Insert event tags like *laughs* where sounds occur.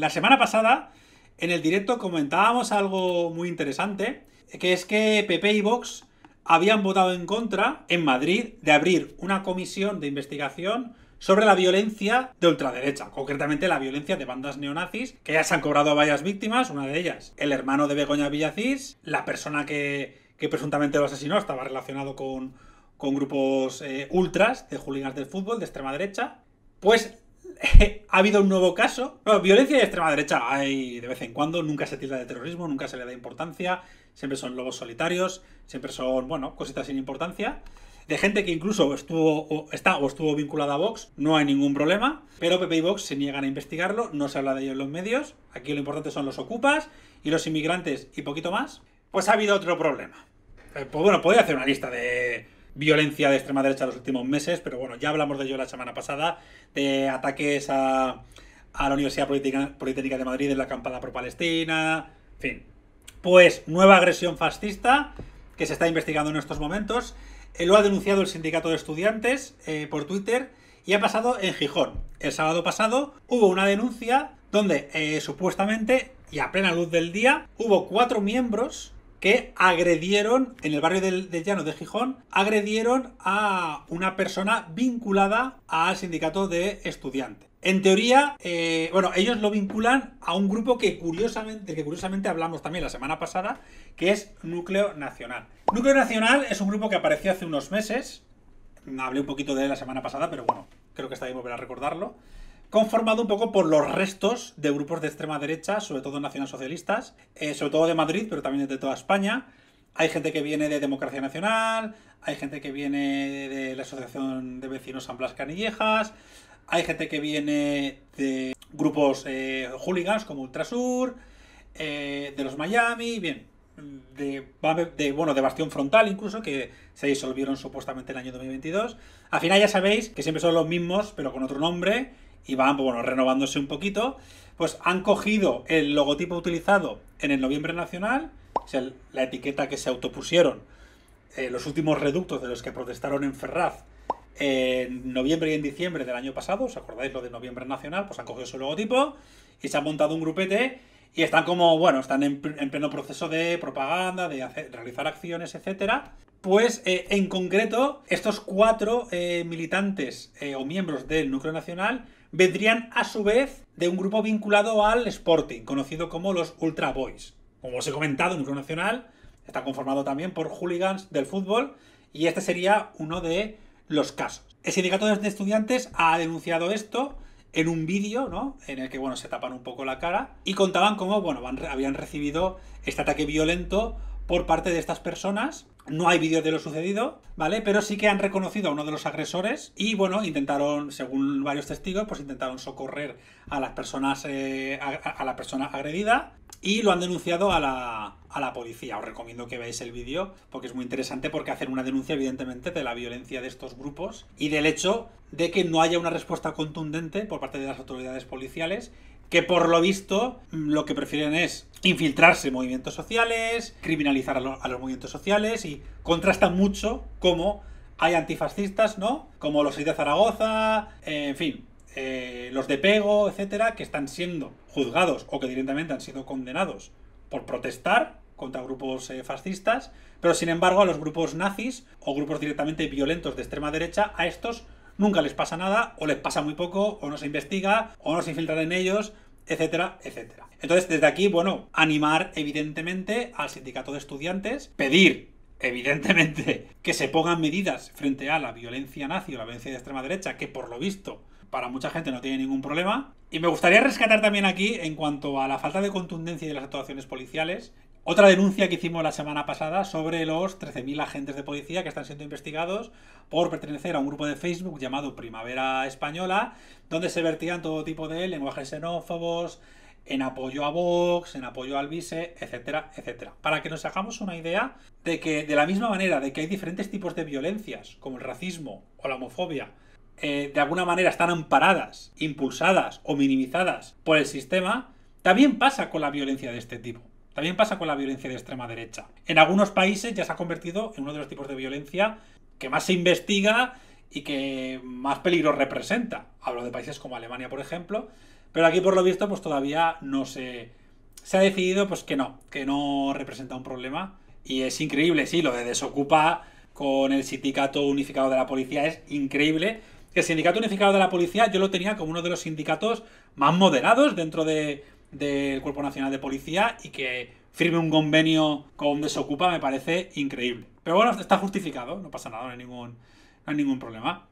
La semana pasada, en el directo, comentábamos algo muy interesante, que es que PP y Vox habían votado en contra en Madrid de abrir una comisión de investigación sobre la violencia de ultraderecha, concretamente la violencia de bandas neonazis, que ya se han cobrado varias víctimas, una de ellas, el hermano de Begoña Villacís, la persona que, presuntamente lo asesinó estaba relacionado con, grupos eh, ultras de hooligans del fútbol de extrema derecha, pues *laughs* ha habido un nuevo caso. No, violencia de extrema derecha hay de vez en cuando, nunca se tilda de terrorismo, nunca se le da importancia, siempre son lobos solitarios, siempre son, bueno, cositas sin importancia. De gente que incluso estuvo está o estuvo vinculada a Vox, no hay ningún problema, pero Pepe y Vox se niegan a investigarlo, no se habla de ello en los medios, aquí lo importante son los ocupas y los inmigrantes y poquito más. Pues ha habido otro problema. Eh, pues bueno, podría hacer una lista de violencia de extrema derecha en los últimos meses, pero bueno, ya hablamos de ello la semana pasada, de ataques a, la Universidad Politécnica de Madrid en la acampada pro-palestina, en fin. Pues nueva agresión fascista que se está investigando en estos momentos. Eh, lo ha denunciado el sindicato de estudiantes eh, por Twitter y ha pasado en Gijón. El sábado pasado hubo una denuncia donde eh, supuestamente y a plena luz del día hubo cuatro miembros que agredieron, en el barrio del, Llano de Gijón, agredieron a una persona vinculada al sindicato de estudiantes. En teoría, eh, bueno, ellos lo vinculan a un grupo que curiosamente, que curiosamente hablamos también la semana pasada, que es Núcleo Nacional. Núcleo Nacional es un grupo que apareció hace unos meses, hablé un poquito de él la semana pasada, pero bueno, creo que está ahí volver a recordarlo conformado un poco por los restos de grupos de extrema derecha, sobre todo nacionalsocialistas, eh, sobre todo de Madrid, pero también de toda España. Hay gente que viene de Democracia Nacional, hay gente que viene de la Asociación de Vecinos San Blas Canillejas, hay gente que viene de grupos eh, hooligans como Ultrasur, eh, de los Miami, bien, de, bueno, de Bastión Frontal incluso, que se disolvieron supuestamente en el año 2022. Al final ya sabéis que siempre son los mismos, pero con otro nombre, y van pues, bueno, renovándose un poquito, pues han cogido el logotipo utilizado en el Noviembre Nacional, o sea, la etiqueta que se autopusieron eh, los últimos reductos de los que protestaron en Ferraz en noviembre y en diciembre del año pasado, ¿os acordáis lo de Noviembre Nacional? Pues han cogido su logotipo y se ha montado un grupete y están como, bueno, están en, pleno proceso de propaganda, de realizar acciones, etc. Pues eh, en concreto, estos cuatro eh, militantes eh, o miembros del núcleo nacional vendrían a su vez de un grupo vinculado al Sporting, conocido como los Ultra Boys. Como os he comentado, el núcleo nacional está conformado también por hooligans del fútbol y este sería uno de los casos. El sindicato de estudiantes ha denunciado esto en un vídeo, ¿no? En el que, bueno, se tapan un poco la cara y contaban cómo, bueno, habían recibido este ataque violento por parte de estas personas. No hay vídeo de lo sucedido, ¿vale? Pero sí que han reconocido a uno de los agresores y, bueno, intentaron, según varios testigos, pues intentaron socorrer a las personas, eh, a, la persona agredida y lo han denunciado a la, a la policía. Os recomiendo que veáis el vídeo porque es muy interesante porque hacen una denuncia, evidentemente, de la violencia de estos grupos y del hecho de que no haya una respuesta contundente por parte de las autoridades policiales que por lo visto mm, lo que prefieren es infiltrarse en movimientos sociales, criminalizar a, los movimientos sociales y contrasta mucho cómo hay antifascistas, ¿no? Como los de Zaragoza, en fin, eh, los de Pego, etcétera, que están siendo juzgados o que directamente han sido condenados por protestar contra grupos eh, fascistas, pero sin embargo a los grupos nazis o grupos directamente violentos de extrema derecha, a estos nunca les pasa nada, o les pasa muy poco, o no se investiga, o no se infiltra en ellos, etcétera, etcétera. Entonces, desde aquí, bueno, animar evidentemente al sindicato de estudiantes, pedir evidentemente *laughs* que se pongan medidas frente a la violencia nazi o la violencia de extrema derecha, que por lo visto para mucha gente no tiene ningún problema. Y me gustaría rescatar también aquí, en cuanto a la falta de contundencia de las actuaciones policiales, otra denuncia que hicimos la semana pasada sobre los 13.000 agentes de policía que están siendo investigados por pertenecer a un grupo de Facebook llamado Primavera Española, donde se vertían todo tipo de lenguajes xenófobos, en apoyo a Vox, en apoyo al vice, etcétera, etcétera. Para que nos hagamos una idea de que de la misma manera de que hay diferentes tipos de violencias, como el racismo o la homofobia, eh, de alguna manera están amparadas, impulsadas o minimizadas por el sistema, también pasa con la violencia de este tipo. También pasa con la violencia de extrema derecha. En algunos países ya se ha convertido en uno de los tipos de violencia que más se investiga y que más peligro representa. Hablo de países como Alemania, por ejemplo, pero aquí por lo visto pues todavía no se se ha decidido pues que no, que no representa un problema y es increíble, sí, lo de desocupa con el sindicato unificado de la policía es increíble. El sindicato unificado de la policía yo lo tenía como uno de los sindicatos más moderados dentro de del Cuerpo Nacional de Policía y que firme un convenio con Desocupa me parece increíble. Pero bueno, está justificado, no pasa nada, no hay ningún, no hay ningún problema.